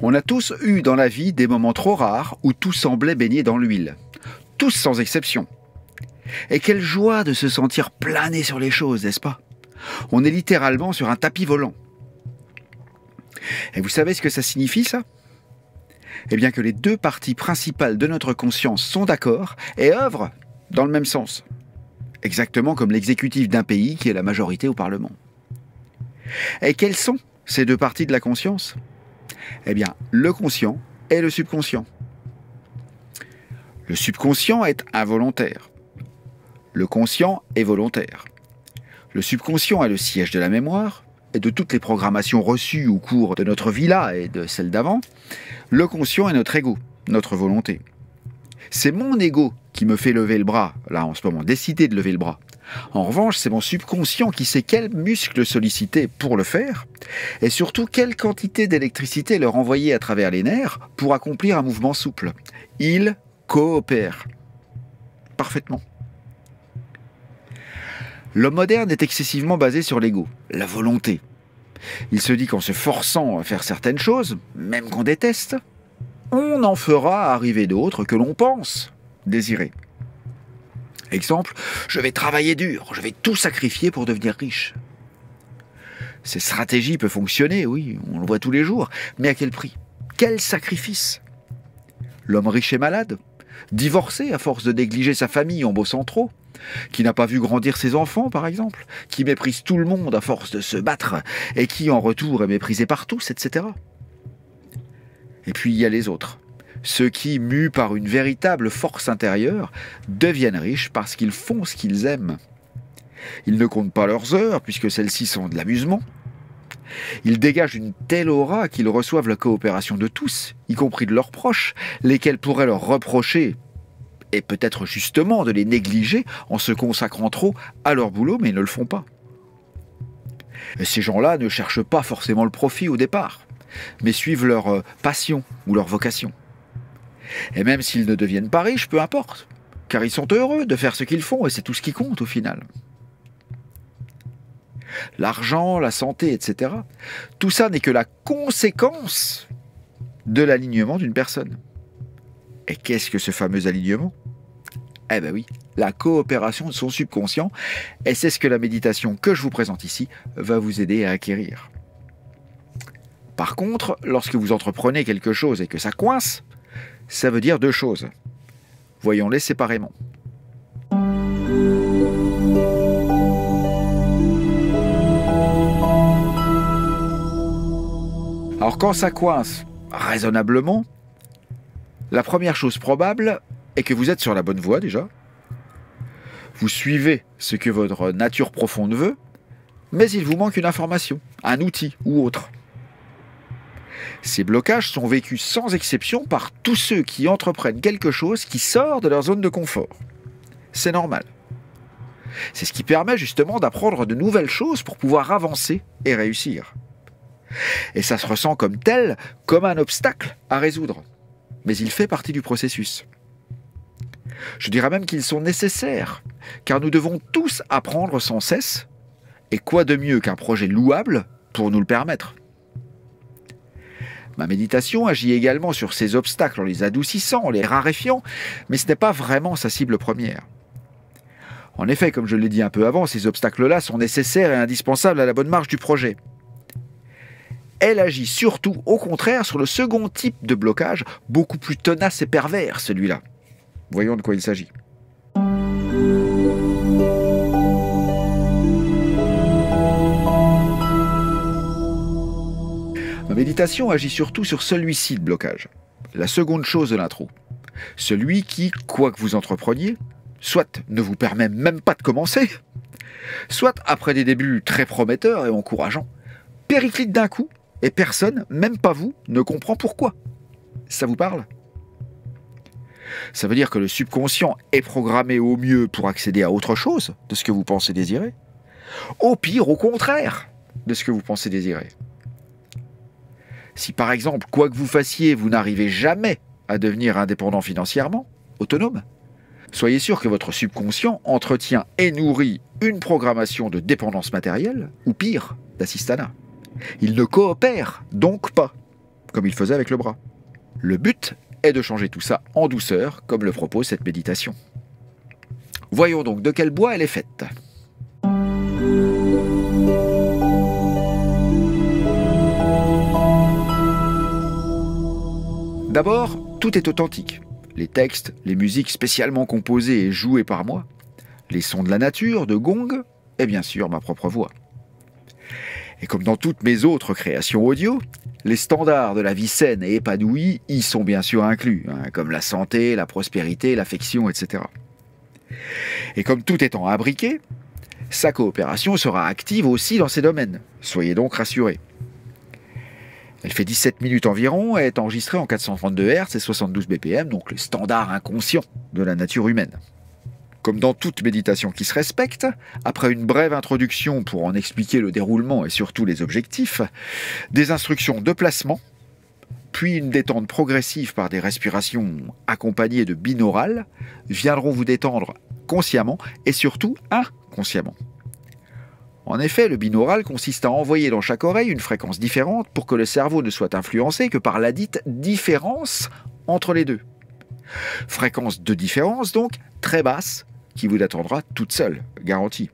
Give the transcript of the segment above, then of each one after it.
On a tous eu dans la vie des moments trop rares où tout semblait baigner dans l'huile. Tous sans exception. Et quelle joie de se sentir planer sur les choses, n'est-ce pas On est littéralement sur un tapis volant. Et vous savez ce que ça signifie, ça Eh bien que les deux parties principales de notre conscience sont d'accord et œuvrent dans le même sens. Exactement comme l'exécutif d'un pays qui est la majorité au Parlement. Et quelles sont ces deux parties de la conscience eh bien, le conscient et le subconscient. Le subconscient est involontaire. Le conscient est volontaire. Le subconscient est le siège de la mémoire et de toutes les programmations reçues au cours de notre vie là et de celle d'avant. Le conscient est notre ego, notre volonté. C'est mon ego qui me fait lever le bras, là en ce moment, décider de lever le bras. En revanche, c'est mon subconscient qui sait quels muscles solliciter pour le faire, et surtout quelle quantité d'électricité leur envoyer à travers les nerfs pour accomplir un mouvement souple. Il coopère. Parfaitement. L'homme moderne est excessivement basé sur l'ego, la volonté. Il se dit qu'en se forçant à faire certaines choses, même qu'on déteste, on en fera arriver d'autres que l'on pense désirer. Exemple, je vais travailler dur, je vais tout sacrifier pour devenir riche. Cette stratégie peut fonctionner, oui, on le voit tous les jours, mais à quel prix Quel sacrifice L'homme riche est malade, divorcé à force de négliger sa famille en bossant trop, qui n'a pas vu grandir ses enfants, par exemple, qui méprise tout le monde à force de se battre, et qui en retour est méprisé par tous, etc. Et puis il y a les autres, ceux qui, mus par une véritable force intérieure, deviennent riches parce qu'ils font ce qu'ils aiment. Ils ne comptent pas leurs heures, puisque celles-ci sont de l'amusement. Ils dégagent une telle aura qu'ils reçoivent la coopération de tous, y compris de leurs proches, lesquels pourraient leur reprocher, et peut-être justement de les négliger en se consacrant trop à leur boulot, mais ils ne le font pas. ces gens-là ne cherchent pas forcément le profit au départ, mais suivent leur euh, passion ou leur vocation. Et même s'ils ne deviennent pas riches, peu importe, car ils sont heureux de faire ce qu'ils font, et c'est tout ce qui compte au final. L'argent, la santé, etc. Tout ça n'est que la conséquence de l'alignement d'une personne. Et qu'est-ce que ce fameux alignement Eh bien oui, la coopération de son subconscient, et c'est ce que la méditation que je vous présente ici va vous aider à acquérir. Par contre, lorsque vous entreprenez quelque chose et que ça coince, ça veut dire deux choses. Voyons-les séparément. Alors quand ça coince raisonnablement, la première chose probable est que vous êtes sur la bonne voie déjà. Vous suivez ce que votre nature profonde veut, mais il vous manque une information, un outil ou autre. Ces blocages sont vécus sans exception par tous ceux qui entreprennent quelque chose qui sort de leur zone de confort. C'est normal. C'est ce qui permet justement d'apprendre de nouvelles choses pour pouvoir avancer et réussir. Et ça se ressent comme tel, comme un obstacle à résoudre. Mais il fait partie du processus. Je dirais même qu'ils sont nécessaires, car nous devons tous apprendre sans cesse, et quoi de mieux qu'un projet louable pour nous le permettre Ma méditation agit également sur ces obstacles en les adoucissant, en les raréfiant, mais ce n'est pas vraiment sa cible première. En effet, comme je l'ai dit un peu avant, ces obstacles-là sont nécessaires et indispensables à la bonne marche du projet. Elle agit surtout, au contraire, sur le second type de blocage, beaucoup plus tenace et pervers, celui-là. Voyons de quoi il s'agit. méditation agit surtout sur celui-ci de blocage, la seconde chose de l'intro. Celui qui, quoi que vous entrepreniez, soit ne vous permet même pas de commencer, soit après des débuts très prometteurs et encourageants, périclite d'un coup et personne, même pas vous, ne comprend pourquoi. Ça vous parle Ça veut dire que le subconscient est programmé au mieux pour accéder à autre chose de ce que vous pensez désirer, au pire au contraire de ce que vous pensez désirer. Si par exemple, quoi que vous fassiez, vous n'arrivez jamais à devenir indépendant financièrement, autonome, soyez sûr que votre subconscient entretient et nourrit une programmation de dépendance matérielle, ou pire, d'assistanat. Il ne coopère donc pas, comme il faisait avec le bras. Le but est de changer tout ça en douceur, comme le propose cette méditation. Voyons donc de quel bois elle est faite. D'abord, tout est authentique. Les textes, les musiques spécialement composées et jouées par moi, les sons de la nature, de gong, et bien sûr ma propre voix. Et comme dans toutes mes autres créations audio, les standards de la vie saine et épanouie y sont bien sûr inclus, hein, comme la santé, la prospérité, l'affection, etc. Et comme tout étant abriqué, sa coopération sera active aussi dans ces domaines. Soyez donc rassurés. Elle fait 17 minutes environ et est enregistrée en 432 Hz et 72 BPM, donc le standard inconscient de la nature humaine. Comme dans toute méditation qui se respecte, après une brève introduction pour en expliquer le déroulement et surtout les objectifs, des instructions de placement, puis une détente progressive par des respirations accompagnées de binaurales viendront vous détendre consciemment et surtout inconsciemment. En effet, le binaural consiste à envoyer dans chaque oreille une fréquence différente pour que le cerveau ne soit influencé que par la dite différence entre les deux. Fréquence de différence donc très basse qui vous attendra toute seule, garantie.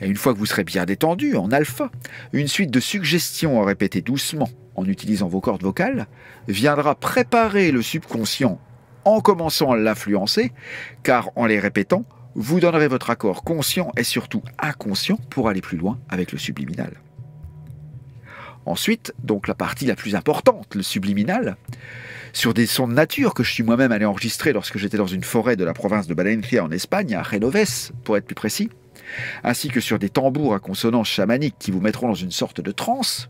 Et une fois que vous serez bien détendu, en alpha, une suite de suggestions à répéter doucement en utilisant vos cordes vocales viendra préparer le subconscient en commençant à l'influencer, car en les répétant, vous donnerez votre accord conscient et surtout inconscient pour aller plus loin avec le subliminal. Ensuite, donc la partie la plus importante, le subliminal, sur des sons de nature que je suis moi-même allé enregistrer lorsque j'étais dans une forêt de la province de Valencia en Espagne, à Renoves pour être plus précis, ainsi que sur des tambours à consonance chamanique qui vous mettront dans une sorte de transe,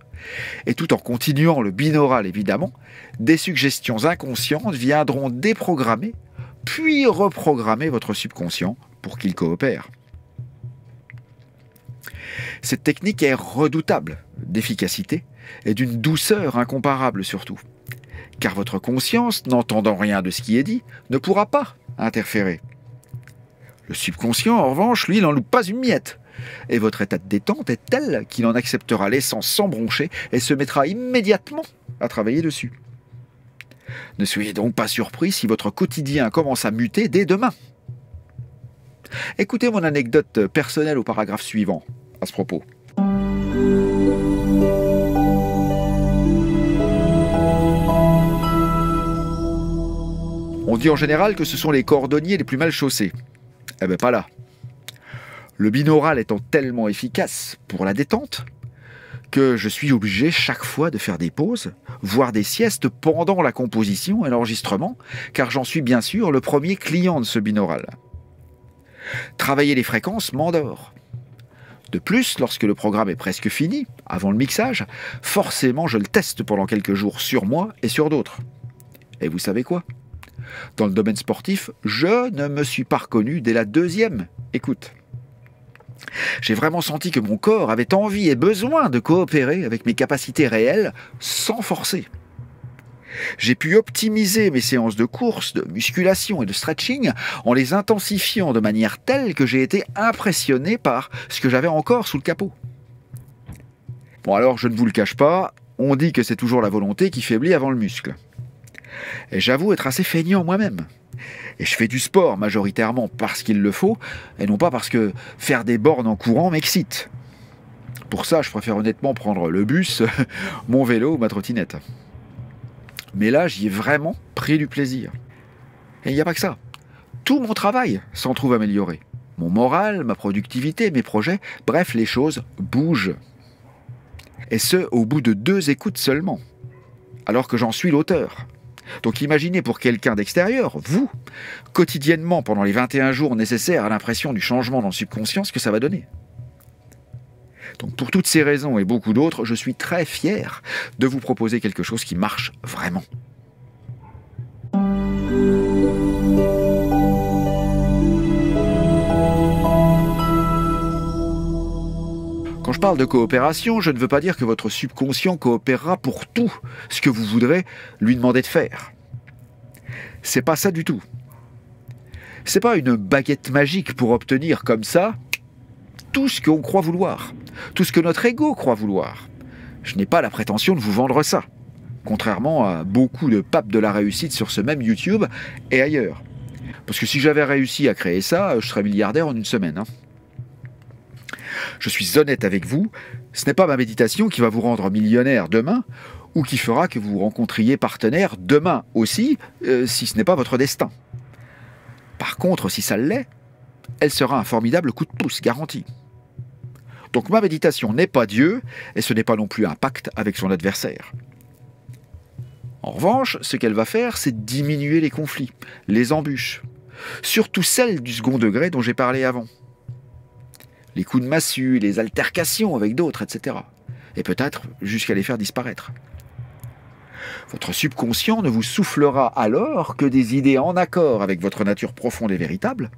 et tout en continuant le binaural évidemment, des suggestions inconscientes viendront déprogrammer puis reprogrammer votre subconscient pour qu'il coopère. Cette technique est redoutable d'efficacité et d'une douceur incomparable surtout, car votre conscience, n'entendant rien de ce qui est dit, ne pourra pas interférer. Le subconscient, en revanche, lui, n'en loupe pas une miette, et votre état de détente est tel qu'il en acceptera l'essence sans broncher et se mettra immédiatement à travailler dessus. Ne soyez donc pas surpris si votre quotidien commence à muter dès demain. Écoutez mon anecdote personnelle au paragraphe suivant à ce propos. On dit en général que ce sont les cordonniers les plus mal chaussés. Eh bien, pas là. Le binaural étant tellement efficace pour la détente que je suis obligé chaque fois de faire des pauses, voire des siestes pendant la composition et l'enregistrement, car j'en suis bien sûr le premier client de ce binaural. Travailler les fréquences m'endort. De plus, lorsque le programme est presque fini, avant le mixage, forcément je le teste pendant quelques jours sur moi et sur d'autres. Et vous savez quoi Dans le domaine sportif, je ne me suis pas reconnu dès la deuxième écoute. J'ai vraiment senti que mon corps avait envie et besoin de coopérer avec mes capacités réelles sans forcer. J'ai pu optimiser mes séances de course, de musculation et de stretching en les intensifiant de manière telle que j'ai été impressionné par ce que j'avais encore sous le capot. Bon alors, je ne vous le cache pas, on dit que c'est toujours la volonté qui faiblit avant le muscle. Et j'avoue être assez feignant moi-même. Et je fais du sport majoritairement parce qu'il le faut, et non pas parce que faire des bornes en courant m'excite. Pour ça, je préfère honnêtement prendre le bus, mon vélo ou ma trottinette. Mais là, j'y ai vraiment pris du plaisir. Et il n'y a pas que ça. Tout mon travail s'en trouve amélioré. Mon moral, ma productivité, mes projets, bref, les choses bougent. Et ce, au bout de deux écoutes seulement. Alors que j'en suis l'auteur. Donc imaginez pour quelqu'un d'extérieur, vous, quotidiennement pendant les 21 jours nécessaires à l'impression du changement dans le subconscient, ce que ça va donner. Donc pour toutes ces raisons et beaucoup d'autres, je suis très fier de vous proposer quelque chose qui marche vraiment. Quand je parle de coopération, je ne veux pas dire que votre subconscient coopérera pour tout ce que vous voudrez lui demander de faire. C'est pas ça du tout. C'est pas une baguette magique pour obtenir comme ça tout ce qu'on croit vouloir, tout ce que notre ego croit vouloir. Je n'ai pas la prétention de vous vendre ça, contrairement à beaucoup de papes de la réussite sur ce même YouTube et ailleurs. Parce que si j'avais réussi à créer ça, euh, je serais milliardaire en une semaine. Hein. Je suis honnête avec vous, ce n'est pas ma méditation qui va vous rendre millionnaire demain ou qui fera que vous rencontriez partenaire demain aussi, euh, si ce n'est pas votre destin. Par contre, si ça l'est, elle sera un formidable coup de pouce garanti. Donc ma méditation n'est pas Dieu, et ce n'est pas non plus un pacte avec son adversaire. En revanche, ce qu'elle va faire, c'est diminuer les conflits, les embûches, surtout celles du second degré dont j'ai parlé avant. Les coups de massue, les altercations avec d'autres, etc. Et peut-être jusqu'à les faire disparaître. Votre subconscient ne vous soufflera alors que des idées en accord avec votre nature profonde et véritable,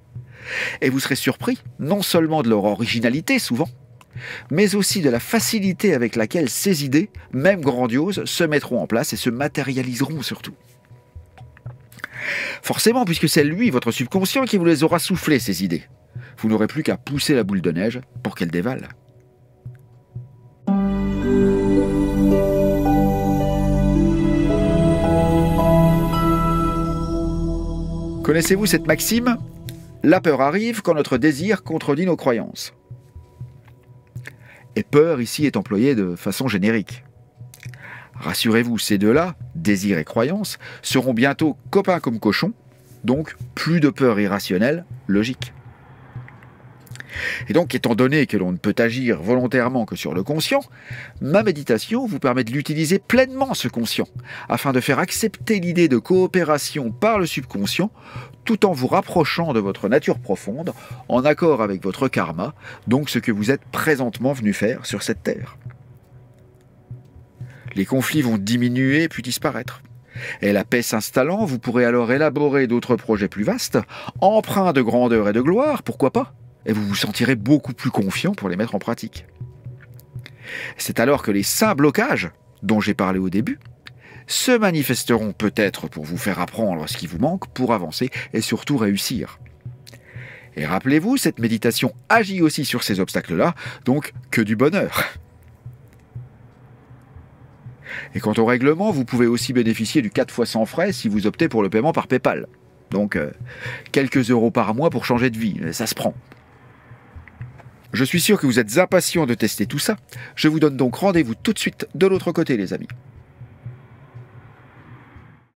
et vous serez surpris, non seulement de leur originalité souvent, mais aussi de la facilité avec laquelle ces idées, même grandioses, se mettront en place et se matérialiseront surtout. Forcément, puisque c'est lui, votre subconscient, qui vous les aura soufflées, ces idées. Vous n'aurez plus qu'à pousser la boule de neige pour qu'elle dévale. Connaissez-vous cette maxime la peur arrive quand notre désir contredit nos croyances. Et peur ici est employée de façon générique. Rassurez-vous, ces deux-là, désir et croyance, seront bientôt copains comme cochons, donc plus de peur irrationnelle, logique. Et donc, étant donné que l'on ne peut agir volontairement que sur le conscient, ma méditation vous permet de l'utiliser pleinement, ce conscient, afin de faire accepter l'idée de coopération par le subconscient, tout en vous rapprochant de votre nature profonde, en accord avec votre karma, donc ce que vous êtes présentement venu faire sur cette terre. Les conflits vont diminuer puis disparaître. Et la paix s'installant, vous pourrez alors élaborer d'autres projets plus vastes, empreints de grandeur et de gloire, pourquoi pas, et vous vous sentirez beaucoup plus confiant pour les mettre en pratique. C'est alors que les saints blocages dont j'ai parlé au début se manifesteront peut-être pour vous faire apprendre ce qui vous manque pour avancer et surtout réussir. Et rappelez-vous, cette méditation agit aussi sur ces obstacles-là, donc que du bonheur. Et quant au règlement, vous pouvez aussi bénéficier du 4 fois sans frais si vous optez pour le paiement par PayPal. Donc, euh, quelques euros par mois pour changer de vie, ça se prend. Je suis sûr que vous êtes impatients de tester tout ça. Je vous donne donc rendez-vous tout de suite de l'autre côté, les amis.